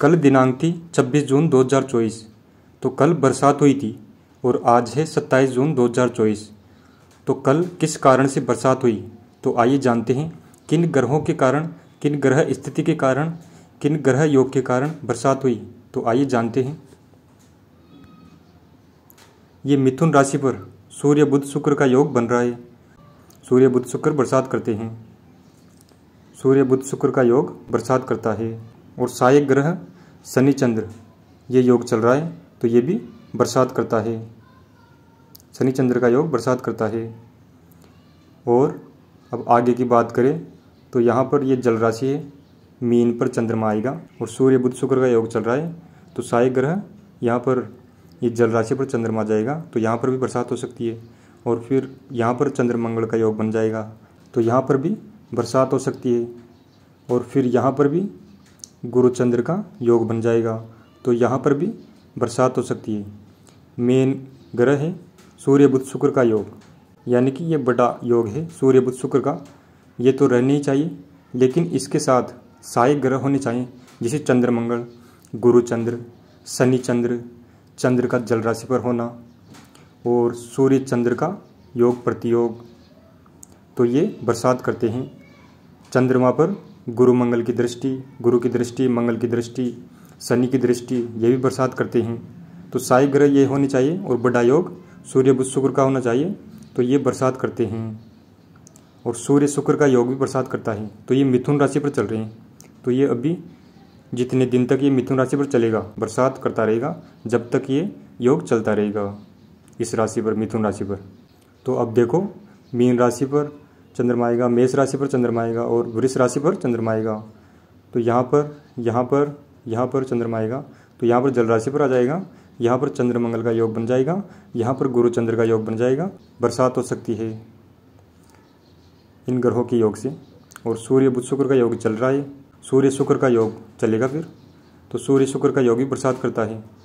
कल दिनांक थी 26 जून 2024 तो कल बरसात हुई थी और आज है 27 जून 2024 तो कल किस कारण से बरसात हुई तो आइए जानते हैं किन ग्रहों के कारण किन ग्रह स्थिति के कारण किन ग्रह योग के कारण बरसात हुई तो आइए जानते हैं ये मिथुन राशि पर सूर्य बुध शुक्र का योग बन रहा है सूर्य बुध शुक्र बरसात करते हैं सूर्य बुध शुक्र का योग बरसात करता है और सहायक ग्रह शनि चंद्र ये योग चल रहा है तो ये भी बरसात करता है शनि चंद्र का योग बरसात करता है और अब आगे की बात करें तो यहाँ पर ये जल राशि है मीन पर चंद्रमा आएगा और सूर्य बुध शुक्र का योग चल रहा है तो साय ग्रह यहाँ पर ये जल राशि पर चंद्रमा जाएगा तो यहाँ पर भी बरसात हो सकती है और फिर यहाँ पर चंद्रमंगल का योग बन जाएगा तो यहाँ पर भी बरसात हो सकती है और फिर यहाँ पर भी गुरुचंद्र का योग बन जाएगा तो यहाँ पर भी बरसात हो सकती है मेन ग्रह है सूर्य बुध शुक्र का योग यानी कि ये बड़ा योग है सूर्य बुध शुक्र का ये तो रहने ही चाहिए लेकिन इसके साथ सहायक ग्रह होने चाहिए जैसे चंद्रमंगल गुरुचंद्र शनिचंद्र चंद्र चंद्र का जल राशि पर होना और सूर्य चंद्र का योग प्रतियोग तो ये बरसात करते हैं चंद्रमा पर गुरु मंगल की दृष्टि गुरु की दृष्टि मंगल की दृष्टि शनि की दृष्टि ये भी बरसात करते हैं तो साई ग्रह ये होने चाहिए और बड़ा योग सूर्य बुध शुक्र का होना चाहिए तो ये बरसात करते हैं और सूर्य शुक्र का योग भी बरसात करता है तो ये मिथुन राशि पर चल रहे हैं तो ये अभी जितने दिन तक ये मिथुन राशि पर चलेगा बरसात करता रहेगा जब तक ये योग चलता रहेगा इस राशि पर मिथुन राशि पर तो अब देखो मीन राशि पर चंद्रमा आएगा मेष राशि पर चंद्रमा आएगा और वृष राशि पर चंद्रमा आएगा तो यहाँ पर यहाँ पर यहाँ पर चंद्रमा आएगा तो यहाँ पर जल राशि पर आ जाएगा यहाँ पर चंद्रमंगल का योग बन जाएगा यहाँ पर गुरु चंद्र का योग बन जाएगा बरसात हो सकती है इन ग्रहों के योग से और सूर्य बुध शुक्र का योग चल रहा है सूर्य शुक्र का योग चलेगा फिर तो सूर्य शुक्र का योग ही बरसात करता है